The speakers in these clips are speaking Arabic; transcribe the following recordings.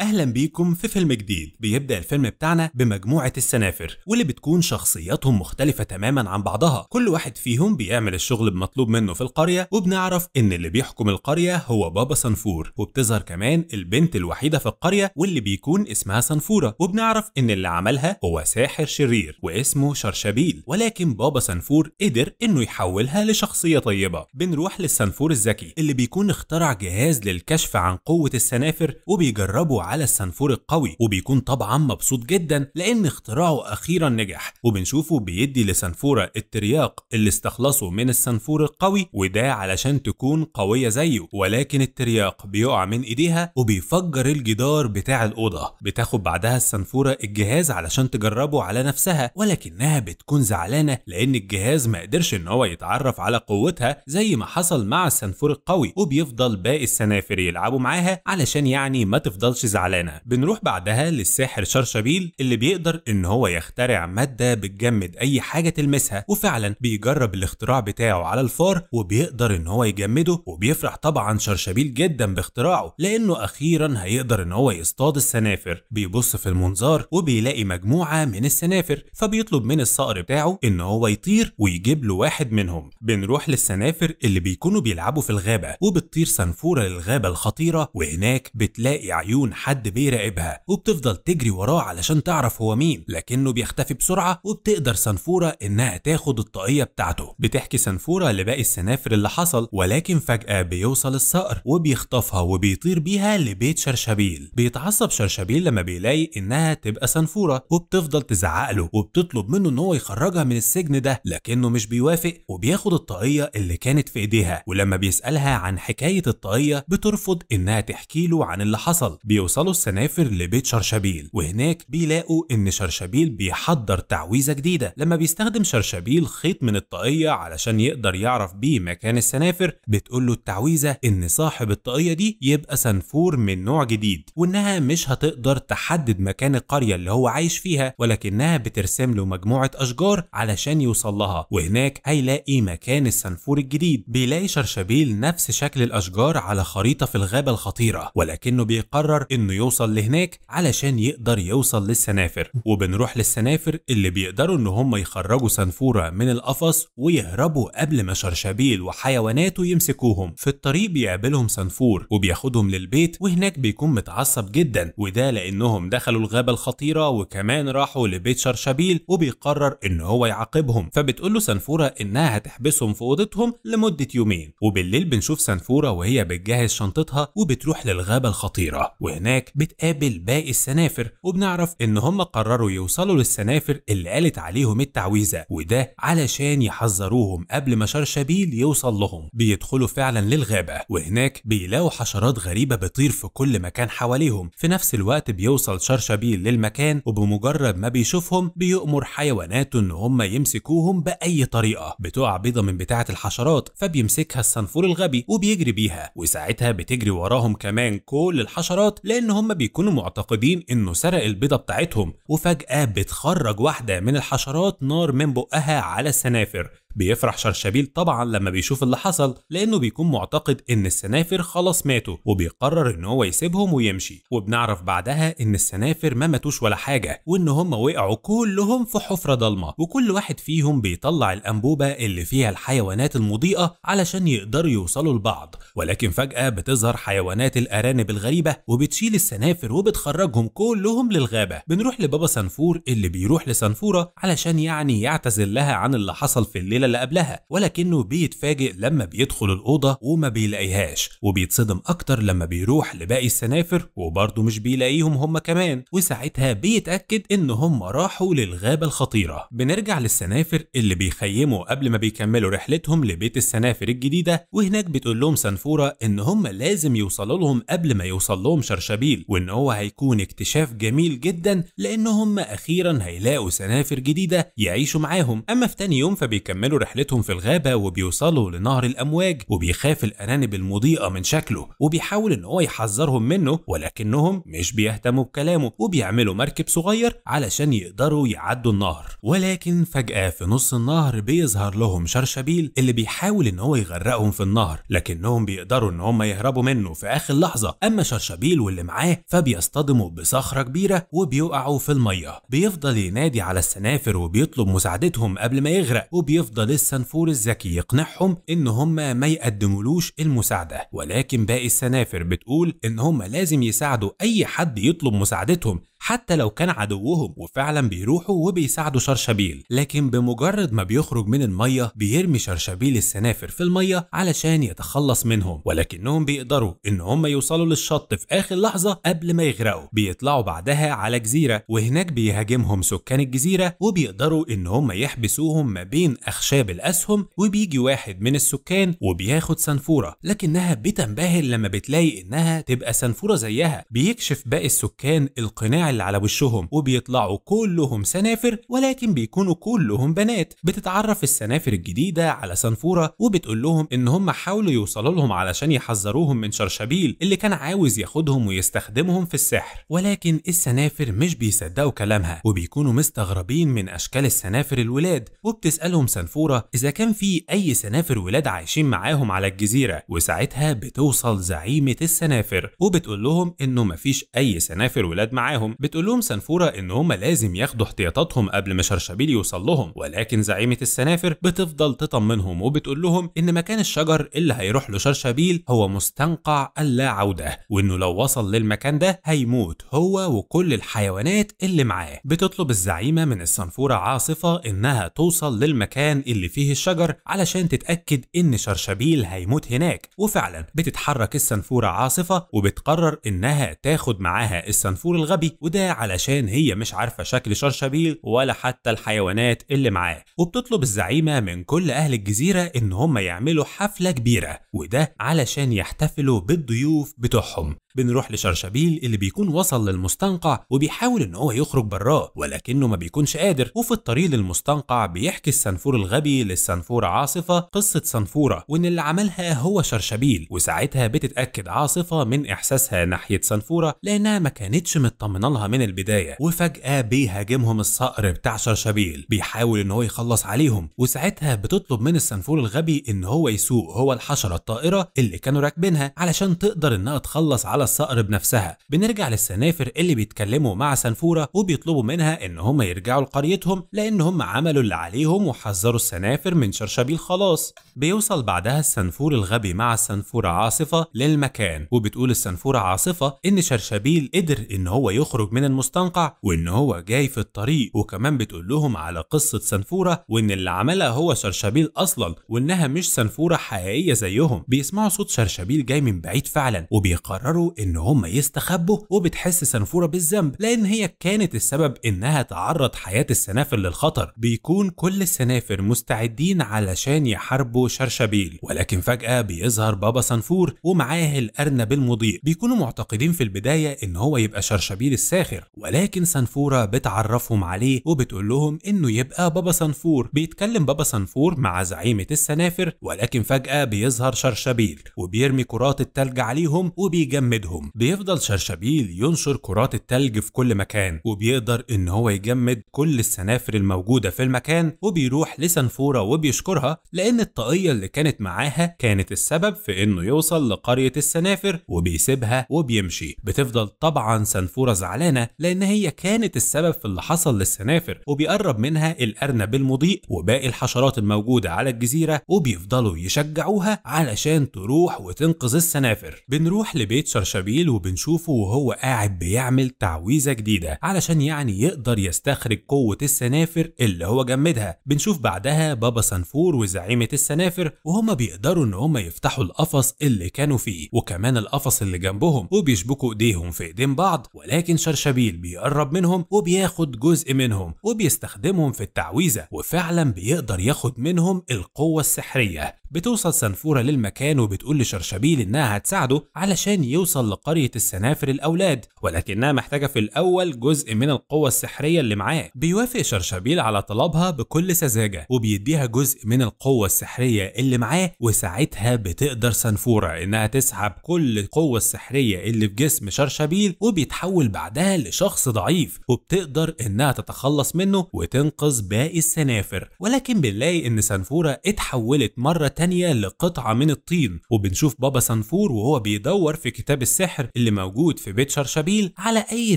اهلا بيكم في فيلم جديد بيبدا الفيلم بتاعنا بمجموعه السنافر واللي بتكون شخصياتهم مختلفه تماما عن بعضها كل واحد فيهم بيعمل الشغل المطلوب منه في القريه وبنعرف ان اللي بيحكم القريه هو بابا صنفور وبتظهر كمان البنت الوحيده في القريه واللي بيكون اسمها صنفوره وبنعرف ان اللي عملها هو ساحر شرير واسمه شرشبيل ولكن بابا صنفور قدر انه يحولها لشخصيه طيبه بنروح للصنفور الذكي اللي بيكون اخترع جهاز للكشف عن قوه السنافر وبيجربه على السنفور القوي وبيكون طبعا مبسوط جدا لان اختراعه اخيرا نجح وبنشوفه بيدي لسنفوره الترياق اللي استخلصه من السنفور القوي وده علشان تكون قويه زيه ولكن الترياق بيقع من ايديها وبيفجر الجدار بتاع الاوضه بتاخد بعدها السنفوره الجهاز علشان تجربه على نفسها ولكنها بتكون زعلانه لان الجهاز ما قدرش ان هو يتعرف على قوتها زي ما حصل مع السنفور القوي وبيفضل باقي السنافر يلعبوا معاها علشان يعني ما تفضلش زعلانة زعلانه بنروح بعدها للساحر شرشبيل اللي بيقدر ان هو يخترع ماده بتجمد اي حاجه تلمسها وفعلا بيجرب الاختراع بتاعه على الفار وبيقدر ان هو يجمده وبيفرح طبعا شرشبيل جدا باختراعه لانه اخيرا هيقدر ان هو يصطاد السنافر بيبص في المنظار وبيلاقي مجموعه من السنافر فبيطلب من الصقر بتاعه ان هو يطير ويجيب له واحد منهم بنروح للسنافر اللي بيكونوا بيلعبوا في الغابه وبتطير صنفوره للغابه الخطيره وهناك بتلاقي عيون حد بيراقبها وبتفضل تجري وراه علشان تعرف هو مين لكنه بيختفي بسرعة وبتقدر سنفورة إنها تاخد الطاقية بتاعته بتحكي سنفورة لباقي السنافر اللي حصل ولكن فجأة بيوصل الصقر وبيخطفها وبيطير بيها لبيت شرشبيل بيتعصب شرشبيل لما بيلاقي إنها تبقى سنفورة وبتفضل تزعق له وبتطلب منه إن هو يخرجها من السجن ده لكنه مش بيوافق وبياخد الطاقية اللي كانت في إيديها ولما بيسألها عن حكاية الطاقية بترفض إنها تحكي له عن اللي حصل بيوصل بيوصلوا السنافر لبيت شرشبيل وهناك بيلاقوا ان شرشبيل بيحضر تعويذه جديده لما بيستخدم شرشبيل خيط من الطاقيه علشان يقدر يعرف بيه مكان السنافر بتقول له التعويذه ان صاحب الطاقيه دي يبقى سنفور من نوع جديد وانها مش هتقدر تحدد مكان القريه اللي هو عايش فيها ولكنها بترسم له مجموعه اشجار علشان يوصل لها وهناك هيلاقي مكان السنفور الجديد بيلاقي شرشبيل نفس شكل الاشجار على خريطه في الغابه الخطيره ولكنه بيقرر انه يوصل لهناك علشان يقدر يوصل للسنافر وبنروح للسنافر اللي بيقدروا ان هم يخرجوا سنفوره من القفص ويهربوا قبل ما شرشبيل وحيواناته يمسكوهم في الطريق بيقابلهم سنفور وبياخدهم للبيت وهناك بيكون متعصب جدا وده لانهم دخلوا الغابه الخطيره وكمان راحوا لبيت شرشبيل وبيقرر ان هو يعاقبهم فبتقول له سنفوره انها هتحبسهم في اوضتهم لمده يومين وبالليل بنشوف سنفوره وهي بتجهز شنطتها وبتروح للغابه الخطيره وهناك هناك بتقابل باقي السنافر وبنعرف ان هم قرروا يوصلوا للسنافر اللي قالت عليهم التعويذه وده علشان يحذروهم قبل ما شرشبيل يوصل لهم بيدخلوا فعلا للغابه وهناك بيلاقوا حشرات غريبه بتطير في كل مكان حواليهم في نفس الوقت بيوصل شرشبيل للمكان وبمجرد ما بيشوفهم بيؤمر حيواناته ان هم يمسكوهم باي طريقه بتقع بيضه من بتاعه الحشرات فبيمسكها الصنفور الغبي وبيجري بيها وساعتها بتجري وراهم كمان كل الحشرات لا لأن هم بيكونوا معتقدين إنه سرق البيضة بتاعتهم وفجأة بتخرج واحدة من الحشرات نار من بقها على السنافر بيفرح شرشبيل طبعا لما بيشوف اللي حصل لانه بيكون معتقد ان السنافر خلاص ماتوا وبيقرر ان هو يسيبهم ويمشي وبنعرف بعدها ان السنافر ما ماتوش ولا حاجه وان هم وقعوا كلهم في حفره ضلمه وكل واحد فيهم بيطلع الانبوبه اللي فيها الحيوانات المضيئه علشان يقدروا يوصلوا لبعض ولكن فجاه بتظهر حيوانات الارانب الغريبه وبتشيل السنافر وبتخرجهم كلهم للغابه بنروح لبابا سنفور اللي بيروح لسنفوره علشان يعني يعتذر لها عن اللي حصل في الليله اللي قبلها ولكنه بيتفاجئ لما بيدخل الأوضة وما بيلاقيهاش وبيتصدم أكتر لما بيروح لباقي السنافر وبرضه مش بيلاقيهم هم كمان وساعتها بيتأكد إن هم راحوا للغابة الخطيرة بنرجع للسنافر اللي بيخيموا قبل ما بيكملوا رحلتهم لبيت السنافر الجديدة وهناك بتقول لهم سنفورة إن هم لازم يوصلوا لهم قبل ما يوصل لهم شرشبيل وإن هو هيكون اكتشاف جميل جدا لأن هم أخيرا هيلاقوا سنافر جديدة يعيشوا معاهم أما في تاني يوم فبيكملوا بيكملوا رحلتهم في الغابة وبيوصلوا لنهر الأمواج وبيخاف الأرانب المضيئة من شكله وبيحاول إن هو يحذرهم منه ولكنهم مش بيهتموا بكلامه وبيعملوا مركب صغير علشان يقدروا يعدوا النهر ولكن فجأة في نص النهر بيظهر لهم شرشبيل اللي بيحاول إن هو يغرقهم في النهر لكنهم بيقدروا إن هم يهربوا منه في آخر لحظة أما شرشبيل واللي معاه فبيصطدموا بصخرة كبيرة وبيقعوا في المية بيفضل ينادي على السنافر وبيطلب مساعدتهم قبل ما يغرق وبيفضل يفضل السنفور الذكي يقنعهم ان هم ما يقدمولوش المساعده ولكن باقي السنافر بتقول ان هم لازم يساعدوا اي حد يطلب مساعدتهم حتى لو كان عدوهم وفعلا بيروحوا وبيساعدوا شرشبيل لكن بمجرد ما بيخرج من الميه بيرمي شرشبيل السنافر في الميه علشان يتخلص منهم ولكنهم بيقدروا ان هم يوصلوا للشط في اخر لحظه قبل ما يغرقوا بيطلعوا بعدها على جزيره وهناك بيهاجمهم سكان الجزيره وبيقدروا ان هم يحبسوهم ما بين اخشاب الاسهم وبيجي واحد من السكان وبياخد سنفوره لكنها بتنبهر لما بتلاقي انها تبقى سنفوره زيها بيكشف باقي السكان القناع بتتحل على وشهم وبيطلعوا كلهم سنافر ولكن بيكونوا كلهم بنات بتتعرف السنافر الجديده على سنفوره وبتقول لهم ان هم حاولوا يوصلوا لهم علشان يحذروهم من شرشبيل اللي كان عاوز ياخدهم ويستخدمهم في السحر ولكن السنافر مش بيصدقوا كلامها وبيكونوا مستغربين من اشكال السنافر الولاد وبتسالهم سنفوره اذا كان في اي سنافر ولاد عايشين معاهم على الجزيره وساعتها بتوصل زعيمه السنافر وبتقول لهم انه مفيش اي سنافر ولاد معاهم بتقول لهم سنفوره ان هم لازم ياخدوا احتياطاتهم قبل ما شرشبيل يوصل لهم ولكن زعيمه السنافر بتفضل تطمنهم وبتقول لهم ان مكان الشجر اللي هيروح له شرشبيل هو مستنقع اللا عوده وانه لو وصل للمكان ده هيموت هو وكل الحيوانات اللي معاه بتطلب الزعيمه من الصنفوره عاصفه انها توصل للمكان اللي فيه الشجر علشان تتاكد ان شرشبيل هيموت هناك وفعلا بتتحرك السنفوره عاصفه وبتقرر انها تاخد معاها السنفور الغبي وده علشان هي مش عارفة شكل شرشبيل ولا حتى الحيوانات اللي معاه وبتطلب الزعيمة من كل أهل الجزيرة إن هم يعملوا حفلة كبيرة وده علشان يحتفلوا بالضيوف بتوعهم بنروح لشرشبيل اللي بيكون وصل للمستنقع وبيحاول ان هو يخرج براه ولكنه ما بيكونش قادر وفي الطريق للمستنقع بيحكي السنفور الغبي للسنفورة عاصفة قصة سنفورة وان اللي عملها هو شرشبيل وساعتها بتتأكد عاصفة من احساسها ناحية سنفورة لانها ما كانتش مطمنة لها من البداية وفجأة بيهاجمهم الصقر بتاع شرشبيل بيحاول ان هو يخلص عليهم وساعتها بتطلب من السنفور الغبي ان هو يسوق هو الحشرة الطائرة اللي كانوا راكبينها علشان تقدر انها تخلص على على الصقر بنفسها بنرجع للسنافر اللي بيتكلموا مع سنفوره وبيطلبوا منها ان هم يرجعوا لقريتهم لان هم عملوا اللي عليهم وحذروا السنافر من شرشبيل خلاص بيوصل بعدها السنفور الغبي مع السنفوره عاصفه للمكان وبتقول السنفوره عاصفه ان شرشبيل قدر ان هو يخرج من المستنقع وان هو جاي في الطريق وكمان بتقول لهم على قصه سنفوره وان اللي عملها هو شرشبيل اصلا وانها مش سنفوره حقيقيه زيهم بيسمعوا صوت شرشبيل جاي من بعيد فعلا وبيقرروا ان هم يستخبوا وبتحس سنفوره بالذنب لان هي كانت السبب انها تعرض حياه السنافر للخطر بيكون كل السنافر مستعدين علشان يحاربوا شرشبيل ولكن فجاه بيظهر بابا سنفور ومعاه الارنب المضيء بيكونوا معتقدين في البدايه ان هو يبقى شرشبيل الساخر ولكن سنفوره بتعرفهم عليه وبتقول لهم انه يبقى بابا سنفور بيتكلم بابا سنفور مع زعيمه السنافر ولكن فجاه بيظهر شرشبيل وبيرمي كرات التلج عليهم وبيجمد يجمدهم بيفضل شرشبيل ينشر كرات التلج في كل مكان وبيقدر ان هو يجمد كل السنافر الموجودة في المكان وبيروح لسنفورة وبيشكرها لان الطاقية اللي كانت معاها كانت السبب في انه يوصل لقرية السنافر وبيسيبها وبيمشي بتفضل طبعا سنفورة زعلانة لان هي كانت السبب في اللي حصل للسنافر وبيقرب منها الارنب المضيء وباقي الحشرات الموجودة على الجزيرة وبيفضلوا يشجعوها علشان تروح وتنقذ السنافر بنروح لبيت شرشبيل شابيل وبنشوفه وهو قاعد بيعمل تعويذة جديدة علشان يعني يقدر يستخرج قوة السنافر اللي هو جمدها بنشوف بعدها بابا سنفور وزعيمة السنافر وهما بيقدروا ان هما يفتحوا القفص اللي كانوا فيه وكمان القفص اللي جنبهم وبيشبكوا ايديهم في ايدين بعض ولكن شرشبيل بيقرب منهم وبياخد جزء منهم وبيستخدمهم في التعويذة وفعلا بيقدر ياخد منهم القوة السحرية بتوصل سنفورة للمكان وبتقول لشرشبيل إنها هتساعده علشان يوصل لقرية السنافر الأولاد ولكنها محتاجة في الأول جزء من القوة السحرية اللي معاه بيوافق شرشبيل على طلبها بكل سذاجة وبيديها جزء من القوة السحرية اللي معاه وساعتها بتقدر سنفورة إنها تسحب كل القوة السحرية اللي في جسم شرشبيل وبيتحول بعدها لشخص ضعيف وبتقدر إنها تتخلص منه وتنقذ باقي السنافر ولكن بنلاقي إن سنفورة اتحولت مرة تانية لقطعة من الطين وبنشوف بابا سنفور وهو بيدور في كتاب السحر اللي موجود في بيت شرشبيل على أي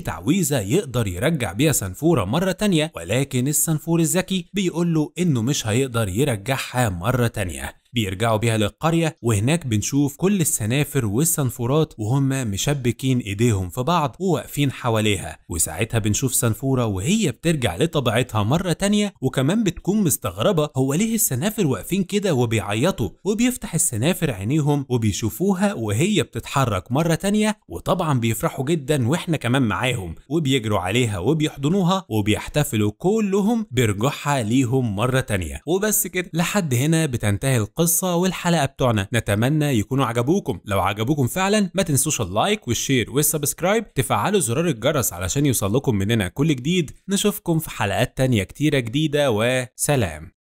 تعويذة يقدر يرجع بيها سنفورة مرة تانية ولكن السنفور الذكي بيقول له إنه مش هيقدر يرجعها مرة تانية بيرجعوا بيها للقرية وهناك بنشوف كل السنافر والسنفورات وهم مشبكين ايديهم في بعض وواقفين حواليها وساعتها بنشوف سنفورة وهي بترجع لطبيعتها مرة تانية وكمان بتكون مستغربة هو ليه السنافر واقفين كده وبيعيطوا وبيفتح السنافر عينيهم وبيشوفوها وهي بتتحرك مرة تانية وطبعا بيفرحوا جدا واحنا كمان معاهم وبيجروا عليها وبيحضنوها وبيحتفلوا كلهم برجوعها ليهم مرة تانية وبس كده لحد هنا بتنتهي القصة القصه والحلقه بتوعنا نتمنى يكونوا عجبوكم لو عجبوكم فعلا ما تنسوش اللايك والشير والسبسكرايب تفعلوا زرار الجرس علشان يوصلكم مننا كل جديد نشوفكم في حلقات تانية كتيرة جديدة وسلام